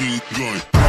machine gun.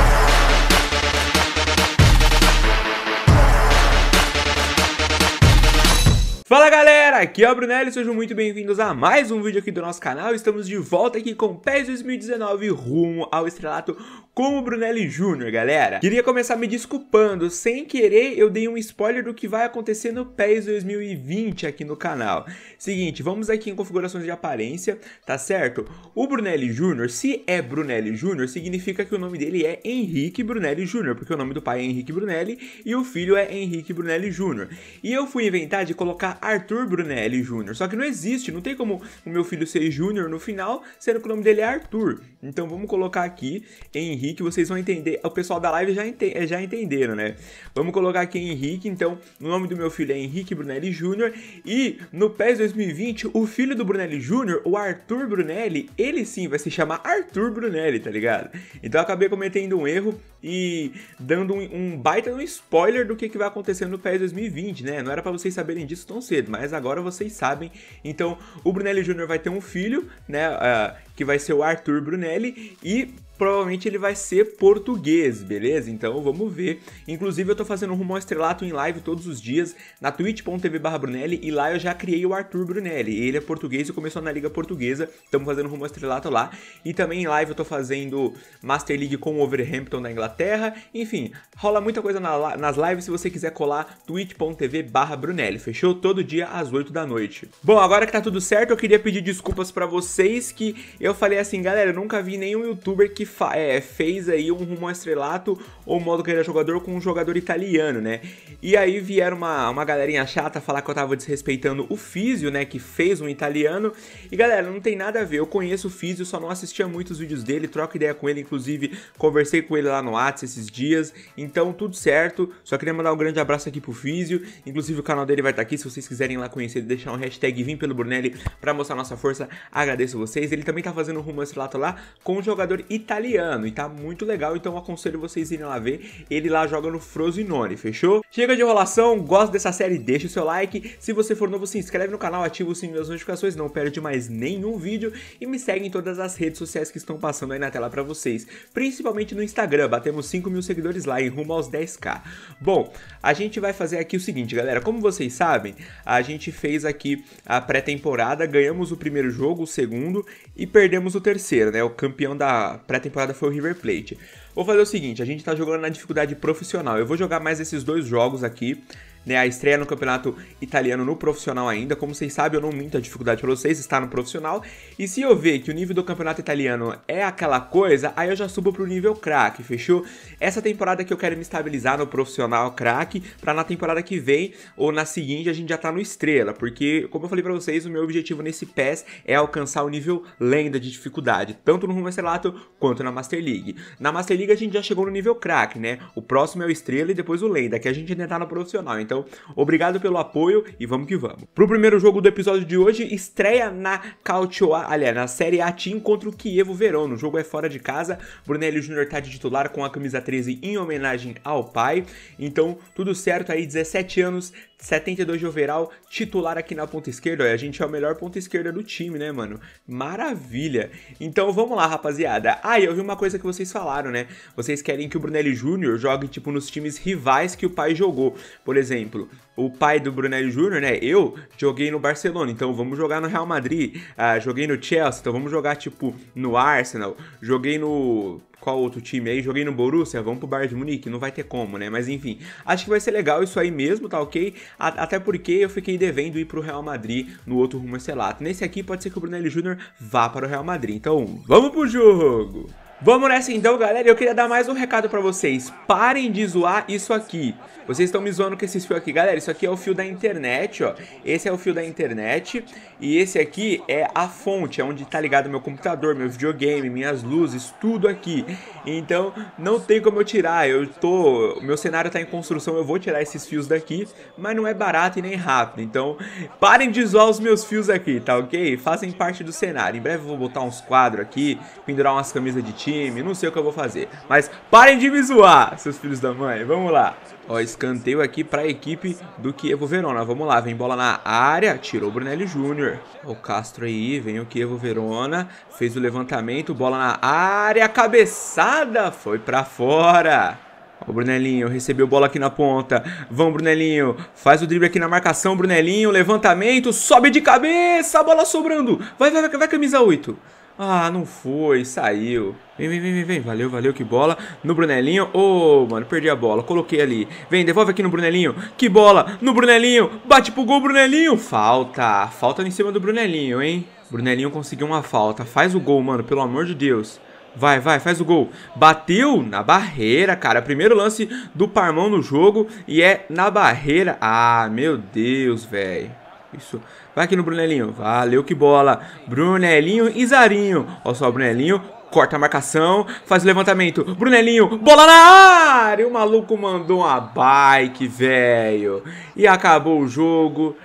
Fala galera, aqui é o Brunelli, sejam muito bem-vindos a mais um vídeo aqui do nosso canal. Estamos de volta aqui com PES 2019 rumo ao estrelato com o Brunelli Jr, galera. Queria começar me desculpando, sem querer eu dei um spoiler do que vai acontecer no PES 2020 aqui no canal. Seguinte, vamos aqui em configurações de aparência, tá certo? O Brunelli Jr, se é Brunelli Jr, significa que o nome dele é Henrique Brunelli Jr porque o nome do pai é Henrique Brunelli e o filho é Henrique Brunelli Jr E eu fui inventar de colocar Arthur Brunelli Jr. Só que não existe, não tem como o meu filho ser Júnior no final, sendo que o nome dele é Arthur. Então vamos colocar aqui Henrique, vocês vão entender. O pessoal da live já, ente, já entenderam, né? Vamos colocar aqui Henrique, então o nome do meu filho é Henrique Brunelli Jr. E no PES 2020, o filho do Brunelli Jr., o Arthur Brunelli, ele sim vai se chamar Arthur Brunelli, tá ligado? Então eu acabei cometendo um erro e dando um, um baita um spoiler do que, que vai acontecer no PES 2020, né? Não era para vocês saberem disso tão cedo, mas agora vocês sabem. Então, o Brunelli Júnior vai ter um filho, né? Uh, que vai ser o Arthur Brunelli. E provavelmente ele vai ser português, beleza? Então vamos ver. Inclusive eu tô fazendo rumo ao estrelato em live todos os dias na twitch.tv Brunelli e lá eu já criei o Arthur Brunelli. Ele é português e começou na Liga Portuguesa, estamos fazendo rumo ao estrelato lá. E também em live eu tô fazendo Master League com o Overhampton da Inglaterra. Enfim, rola muita coisa na, nas lives se você quiser colar twitch.tv Brunelli, fechou? Todo dia às 8 da noite. Bom, agora que tá tudo certo, eu queria pedir desculpas para vocês que eu falei assim, galera, eu nunca vi nenhum youtuber que é, fez aí um rumo ao estrelato ou modo que era é jogador com um jogador italiano, né? E aí vieram uma, uma galerinha chata falar que eu tava desrespeitando o Físio, né? Que fez um italiano. E galera, não tem nada a ver. Eu conheço o Físio, só não assistia muitos vídeos dele, troco ideia com ele, inclusive conversei com ele lá no WhatsApp esses dias. Então tudo certo. Só queria mandar um grande abraço aqui pro Físio. Inclusive o canal dele vai estar tá aqui. Se vocês quiserem lá conhecer, deixar um hashtag Vim pelo Brunelli pra mostrar nossa força. Agradeço vocês. Ele também tá fazendo um rumo ao estrelato lá com um jogador italiano italiano e tá muito legal, então aconselho vocês irem lá ver. Ele lá joga no Frosinone, fechou? Chega de enrolação, gosta dessa série, deixa o seu like. Se você for novo, se inscreve no canal, ativa o sininho das notificações, não perde mais nenhum vídeo e me segue em todas as redes sociais que estão passando aí na tela para vocês, principalmente no Instagram, batemos 5 mil seguidores lá em rumo aos 10k. Bom, a gente vai fazer aqui o seguinte, galera, como vocês sabem, a gente fez aqui a pré-temporada, ganhamos o primeiro jogo, o segundo e perdemos o terceiro, né? O campeão da pré-temporada temporada foi o River Plate. Vou fazer o seguinte, a gente tá jogando na dificuldade profissional. Eu vou jogar mais esses dois jogos aqui né? A estreia no campeonato italiano no profissional ainda. Como vocês sabem, eu não minto a dificuldade é para vocês, está no profissional. E se eu ver que o nível do campeonato italiano é aquela coisa, aí eu já subo pro nível craque, fechou? Essa temporada que eu quero me estabilizar no profissional craque, para na temporada que vem ou na seguinte a gente já tá no estrela, porque como eu falei para vocês, o meu objetivo nesse PES é alcançar o nível lenda de dificuldade, tanto no rumo Marcelato quanto na Master League. Na Master League a gente já chegou no nível craque, né? O próximo é o estrela e depois o lenda, que a gente ainda tá no profissional. Então então, obrigado pelo apoio e vamos que vamos. Pro primeiro jogo do episódio de hoje, estreia na Cautioá, aliás, na Série A Team contra o Kievo Verona. O jogo é fora de casa. Brunelli Jr. tá de titular com a camisa 13 em homenagem ao pai. Então, tudo certo aí, 17 anos, 72 de overall, titular aqui na ponta esquerda. a gente é o melhor ponta esquerda do time, né, mano? Maravilha! Então vamos lá, rapaziada. Ah, eu vi uma coisa que vocês falaram, né? Vocês querem que o Brunelli Júnior jogue, tipo, nos times rivais que o pai jogou. Por exemplo, o pai do Brunelli Júnior, né? Eu joguei no Barcelona, então vamos jogar no Real Madrid. Ah, joguei no Chelsea, então vamos jogar, tipo, no Arsenal. Joguei no qual outro time aí, joguei no Borussia, vamos pro Bayern de Munique, não vai ter como, né? Mas enfim, acho que vai ser legal isso aí mesmo, tá ok? A até porque eu fiquei devendo ir pro Real Madrid no outro rumo selado. Nesse aqui pode ser que o Brunelli Jr. vá para o Real Madrid. Então, vamos pro jogo! Vamos nessa então, galera. Eu queria dar mais um recado para vocês. Parem de zoar isso aqui. Vocês estão me zoando com esses fios aqui. Galera, isso aqui é o fio da internet, ó. Esse é o fio da internet. E esse aqui é a fonte, é onde tá ligado meu computador, meu videogame, minhas luzes, tudo aqui. Então, não tem como eu tirar. Eu tô... Meu cenário tá em construção, eu vou tirar esses fios daqui. Mas não é barato e nem rápido. Então, parem de zoar os meus fios aqui, tá ok? Fazem parte do cenário. Em breve eu vou botar uns quadros aqui, pendurar umas camisas de time, não sei o que eu vou fazer. Mas parem de me zoar, seus filhos da mãe. Vamos lá. Ó, esse Escanteio aqui para a equipe do Kievo Verona. Vamos lá, vem bola na área, tirou o Brunelli Júnior. O Castro aí, vem o Kievo Verona, fez o levantamento, bola na área, cabeçada, foi para fora. O Brunelinho recebeu bola aqui na ponta. Vão, Brunelinho. Faz o drible aqui na marcação, Brunelinho. Levantamento, sobe de cabeça, bola sobrando. Vai, vai, vai, vai camisa 8. Ah, não foi, saiu. Vem, vem, vem, vem, valeu, valeu, que bola. No Brunelinho, ô, oh, mano, perdi a bola, coloquei ali. Vem, devolve aqui no Brunelinho, que bola, no Brunelinho, bate pro gol, Brunelinho. Falta, falta em cima do Brunelinho, hein. Brunelinho conseguiu uma falta, faz o gol, mano, pelo amor de Deus. Vai, vai, faz o gol. Bateu na barreira, cara. Primeiro lance do Parmão no jogo e é na barreira. Ah, meu Deus, velho. Isso. Vai aqui no Brunelinho. Valeu, que bola. Brunelinho e Zarinho. Olha só, Brunelinho. Corta a marcação, faz o levantamento. Brunelinho, bola na área! O maluco mandou uma bike, velho. E acabou o jogo.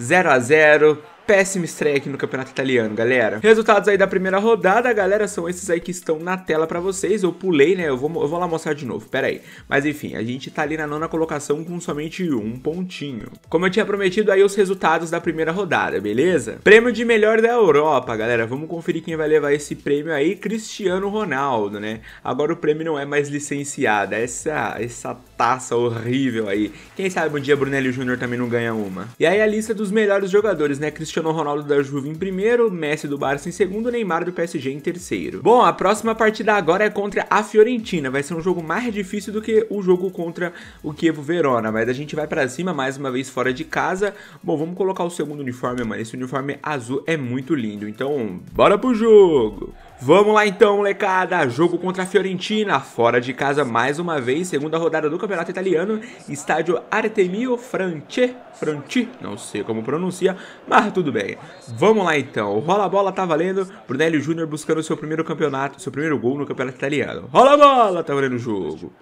0 a 0 péssima estreia aqui no campeonato italiano, galera. Resultados aí da primeira rodada, galera, são esses aí que estão na tela pra vocês. Eu pulei, né? Eu vou, eu vou lá mostrar de novo, pera aí. Mas enfim, a gente tá ali na nona colocação com somente um pontinho. Como eu tinha prometido aí os resultados da primeira rodada, beleza? Prêmio de melhor da Europa, galera. Vamos conferir quem vai levar esse prêmio aí. Cristiano Ronaldo, né? Agora o prêmio não é mais licenciado, Essa, essa taça horrível aí. Quem sabe um dia Brunelli Júnior também não ganha uma. E aí a lista dos melhores jogadores, né? Cristiano Cristiano Ronaldo da Juve em primeiro, Messi do Barça em segundo, Neymar do PSG em terceiro. Bom, a próxima partida agora é contra a Fiorentina, vai ser um jogo mais difícil do que o jogo contra o Kievo Verona, mas a gente vai para cima mais uma vez fora de casa. Bom, vamos colocar o segundo uniforme, mano, esse uniforme azul é muito lindo, então bora pro jogo! Vamos lá então, molecada! Jogo contra a Fiorentina, fora de casa mais uma vez, segunda rodada do Campeonato Italiano, estádio Artemio Franchi, Franchi, não sei como pronuncia, mas tudo bem. Vamos lá então, rola a bola, tá valendo, Brunelli Júnior buscando seu primeiro campeonato, seu primeiro gol no Campeonato Italiano. Rola a bola, tá valendo o jogo.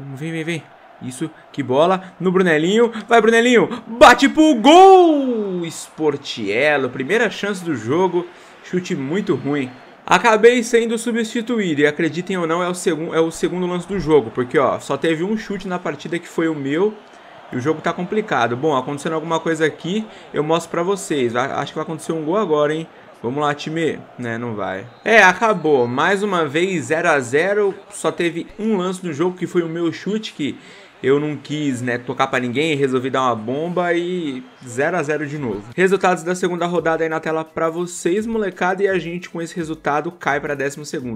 Hum, vem, vem, vem. Isso, que bola no Brunelinho. Vai, Brunelinho. Bate pro gol! Sportiello, primeira chance do jogo. Chute muito ruim. Acabei sendo substituído e acreditem ou não, é o, é o segundo lance do jogo, porque ó, só teve um chute na partida que foi o meu e o jogo tá complicado. Bom, acontecendo alguma coisa aqui, eu mostro pra vocês. Vai, acho que vai acontecer um gol agora, hein? Vamos lá, time. Né, não vai. É, acabou. Mais uma vez, 0 a 0 Só teve um lance do jogo que foi o meu chute que eu não quis, né, tocar para ninguém, resolvi dar uma bomba e 0 a 0 de novo. Resultados da segunda rodada aí na tela para vocês, molecada, e a gente com esse resultado cai para 12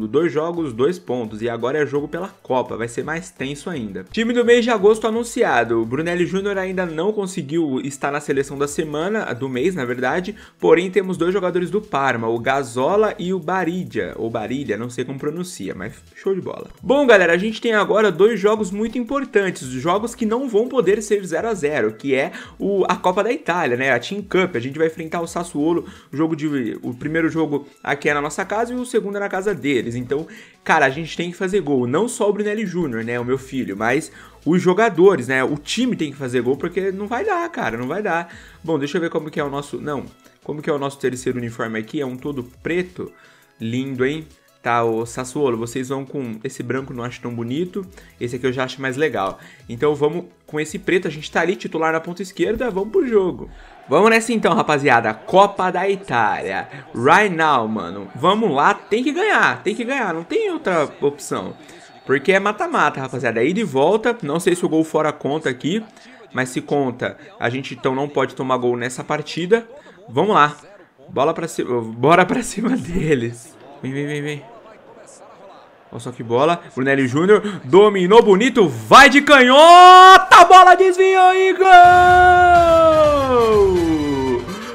Dois jogos, dois pontos, e agora é jogo pela Copa, vai ser mais tenso ainda. Time do mês de agosto anunciado. Brunelli Júnior ainda não conseguiu estar na seleção da semana, do mês, na verdade, porém temos dois jogadores do Parma, o Gazola e o Baridia, ou Barilha, não sei como pronuncia, mas show de bola. Bom, galera, a gente tem agora dois jogos muito importantes jogos que não vão poder ser 0 a 0 que é o, a Copa da Itália, né? A Team Cup. A gente vai enfrentar o Sassuolo, jogo de, o primeiro jogo aqui é na nossa casa e o segundo é na casa deles. Então, cara, a gente tem que fazer gol. Não só o Brunelli Júnior, né? O meu filho, mas os jogadores, né? O time tem que fazer gol porque não vai dar, cara, não vai dar. Bom, deixa eu ver como que é o nosso, não, como que é o nosso terceiro uniforme aqui? É um todo preto, lindo, hein? tá? O Sassuolo, vocês vão com esse branco, não acho tão bonito. Esse aqui eu já acho mais legal. Então vamos com esse preto, a gente tá ali titular na ponta esquerda, vamos pro jogo. Vamos nessa então, rapaziada. Copa da Itália. Right now, mano. Vamos lá, tem que ganhar, tem que ganhar, não tem outra opção. Porque é mata-mata, rapaziada. É de volta. Não sei se o gol fora conta aqui, mas se conta, a gente então não pode tomar gol nessa partida. Vamos lá. Bola pra cima, bora pra cima deles. Vem, vem, vem, vem. Olha só que bola. Brunelli Júnior dominou bonito. Vai de canhota. Bola desviou e gol!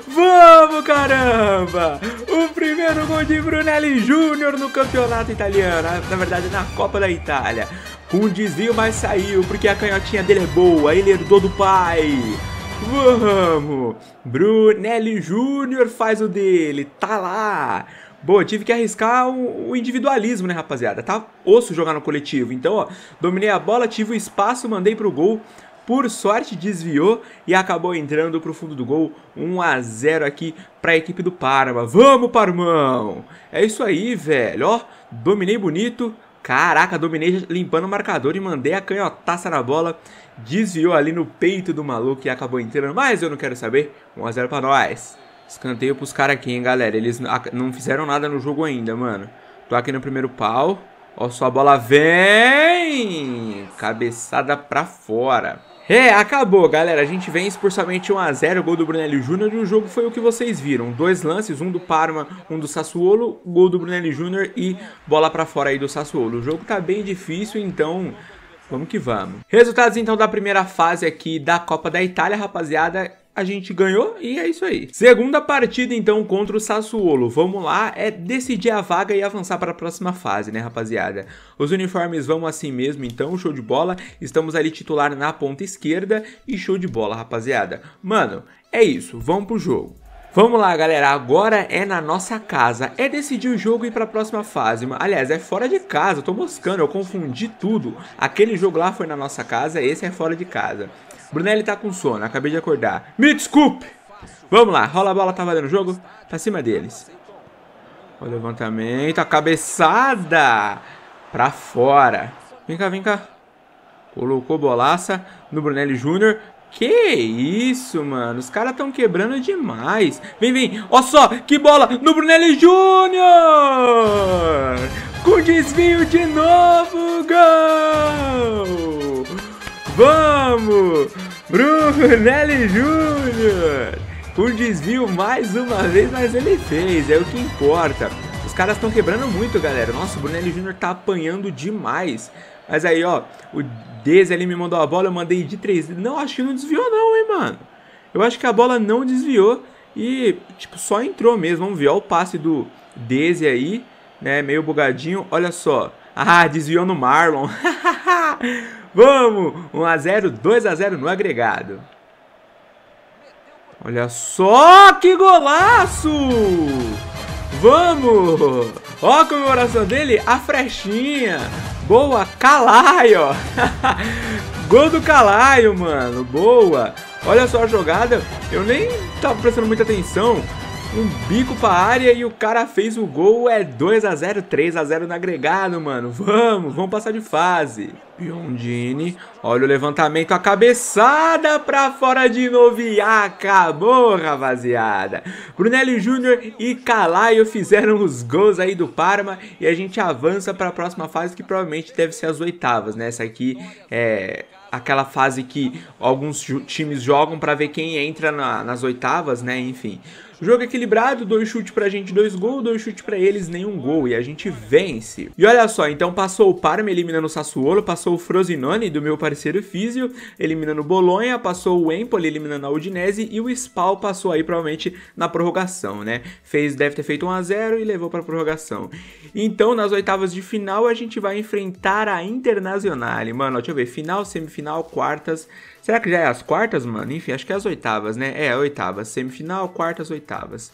Vamos, caramba! O primeiro gol de Brunelli Júnior no campeonato italiano. Ah, na verdade, na Copa da Itália. Um desvio, mas saiu, porque a canhotinha dele é boa. Ele herdou do pai. Vamos! Brunelli Júnior faz o dele. Tá lá! Boa, tive que arriscar o, o, individualismo, né, rapaziada? Tá osso jogar no coletivo. Então, ó, dominei a bola, tive o espaço, mandei pro gol. Por sorte, desviou e acabou entrando pro fundo do gol. 1 a 0 aqui pra equipe do Parma. Vamos, Parmão! É isso aí, velho. Ó, dominei bonito. Caraca, dominei limpando o marcador e mandei a canhotaça na bola. Desviou ali no peito do maluco e acabou entrando. Mas eu não quero saber. 1 a 0 pra nós. Escanteio pros caras aqui, hein, galera. Eles não fizeram nada no jogo ainda, mano. Tô aqui no primeiro pau. Ó, só a bola vem! Cabeçada pra fora. É, acabou, galera. A gente vence por somente 1x0. Gol do Brunelli Júnior. E o jogo foi o que vocês viram. Dois lances, um do Parma, um do Sassuolo. Gol do Brunelli Júnior e bola pra fora aí do Sassuolo. O jogo tá bem difícil, então... Vamos que vamos. Resultados então da primeira fase aqui da Copa da Itália, rapaziada a gente ganhou e é isso aí. Segunda partida, então, contra o Sassuolo. Vamos lá, é decidir a vaga e avançar para a próxima fase, né, rapaziada? Os uniformes vão assim mesmo, então, show de bola. Estamos ali titular na ponta esquerda e show de bola, rapaziada. Mano, é isso, vamos pro jogo. Vamos lá, galera. Agora é na nossa casa. É decidir o jogo e ir pra próxima fase. Aliás, é fora de casa. Eu tô moscando, eu confundi tudo. Aquele jogo lá foi na nossa casa, esse é fora de casa. Brunelli tá com sono, acabei de acordar. Me desculpe! Vamos lá, rola a bola, tá valendo o jogo? Tá acima deles. O levantamento, a cabeçada! Pra fora. Vem cá, vem cá. Colocou bolaça no Brunelli Júnior. Que isso, mano. Os caras estão quebrando demais. Vem, vem. Ó só, que bola no Brunelli Júnior! Com desvio de novo, gol! Vamos! Brunelli Júnior! um desvio mais uma vez, mas ele fez, é o que importa. Os caras estão quebrando muito, galera. Nossa, o Brunelli Júnior tá apanhando demais. Mas aí, ó, o Dez ali me mandou a bola, eu mandei de três. Não, acho que não desviou não, hein, mano. Eu acho que a bola não desviou e, tipo, só entrou mesmo. Vamos ver, ó, o passe do Dez aí, né, meio bugadinho. Olha só. Ah, desviou no Marlon. Vamos! 1x0, 2x0 no agregado. Olha só que golaço! Vamos! Ó a comemoração dele, a frechinha. Boa, Calaio! Gol do Calaio, mano. Boa! Olha só a jogada. Eu nem tava prestando muita atenção. Um bico pra área e o cara fez o gol. É 2x0, 3x0 no agregado, mano. Vamos, vamos passar de fase. Biondini, olha o levantamento, a cabeçada pra fora de novo e acabou, rapaziada. Brunelli Júnior e Calaio fizeram os gols aí do Parma e a gente avança para a próxima fase que provavelmente deve ser as oitavas, né? Essa aqui é aquela fase que alguns times jogam para ver quem entra na, nas oitavas, né? Enfim. Jogo equilibrado, dois chutes pra gente, dois gols, dois chutes pra eles, nenhum gol. E a gente vence. E olha só, então passou o Parma eliminando o Sassuolo, passou o Frosinone do meu parceiro Físio, eliminando o Bolonha, passou o Empoli eliminando a Udinese e o Spal passou aí provavelmente na prorrogação, né? Fez, deve ter feito 1 a 0 e levou pra prorrogação. Então, nas oitavas de final, a gente vai enfrentar a Internazionale. Mano, deixa eu ver, final, semifinal, quartas. Será que já é as quartas, mano? Enfim, acho que é as oitavas, né? É, oitavas, semifinal, quartas, oitavas oitavas.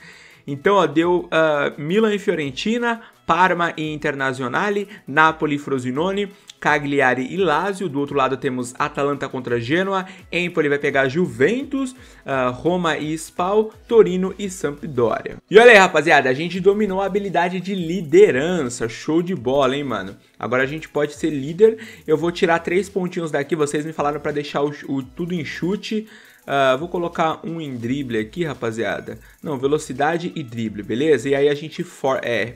Então, ó, deu uh, Milan e Fiorentina, Parma e Internazionale, Napoli e Frosinone, Cagliari e Lazio. Do outro lado temos Atalanta contra Genoa, Empoli vai pegar Juventus, uh, Roma e Spal, Torino e Sampdoria. E olha aí, rapaziada, a gente dominou a habilidade de liderança. Show de bola, hein, mano? Agora a gente pode ser líder. Eu vou tirar três pontinhos daqui, vocês me falaram para deixar o, o tudo em chute. Uh, vou colocar um em drible aqui, rapaziada. Não, velocidade e drible, beleza? E aí a gente for, é,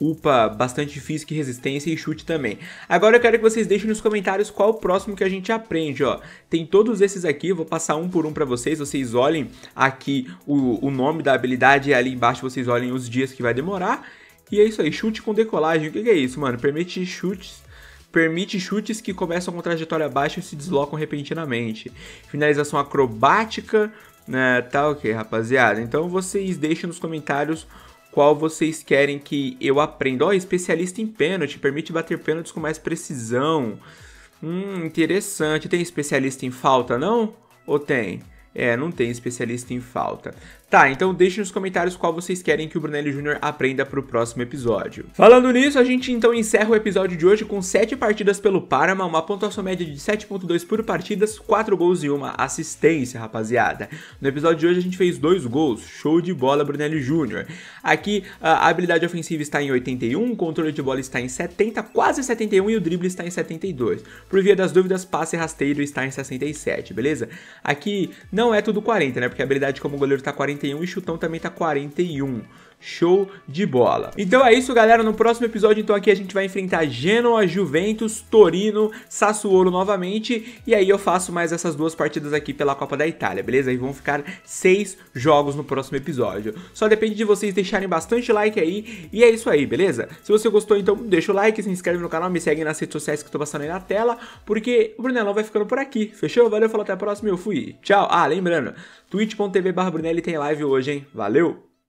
upa bastante física e resistência e chute também. Agora eu quero que vocês deixem nos comentários qual o próximo que a gente aprende, ó. Tem todos esses aqui, vou passar um por um pra vocês, vocês olhem aqui o, o nome da habilidade e ali embaixo vocês olhem os dias que vai demorar. E é isso aí, chute com decolagem, o que, que é isso, mano? Permite chutes permite chutes que começam com trajetória baixa e se deslocam repentinamente. Finalização acrobática, né, tá ok, rapaziada. Então vocês deixem nos comentários qual vocês querem que eu aprenda. Ó, oh, especialista em pênalti, permite bater pênaltis com mais precisão. Hum, interessante. Tem especialista em falta, não? Ou tem? É, não tem especialista em falta. Tá, então deixe nos comentários qual vocês querem que o Brunelli Júnior aprenda pro próximo episódio. Falando nisso, a gente então encerra o episódio de hoje com 7 partidas pelo Parma, uma pontuação média de 7.2 por partidas, 4 gols e uma assistência, rapaziada. No episódio de hoje a gente fez dois gols, show de bola Brunelli Júnior. Aqui a habilidade ofensiva está em 81, o controle de bola está em 70, quase 71 e o drible está em 72. Por via das dúvidas, passe rasteiro está em 67, beleza? Aqui não é tudo 40, né? Porque a habilidade como goleiro está 40 41 e chutão também tá 41. Show de bola. Então é isso, galera. No próximo episódio, então, aqui a gente vai enfrentar Genoa, Juventus, Torino, Sassuolo novamente. E aí eu faço mais essas duas partidas aqui pela Copa da Itália, beleza? E vão ficar seis jogos no próximo episódio. Só depende de vocês deixarem bastante like aí. E é isso aí, beleza? Se você gostou, então deixa o like, se inscreve no canal, me segue nas redes sociais que eu tô passando aí na tela, porque o Brunelão vai ficando por aqui. Fechou? Valeu, falou, até a próxima. Eu fui. Tchau. Ah, lembrando, twitch.tv barra Brunelli tem live hoje, hein? Valeu!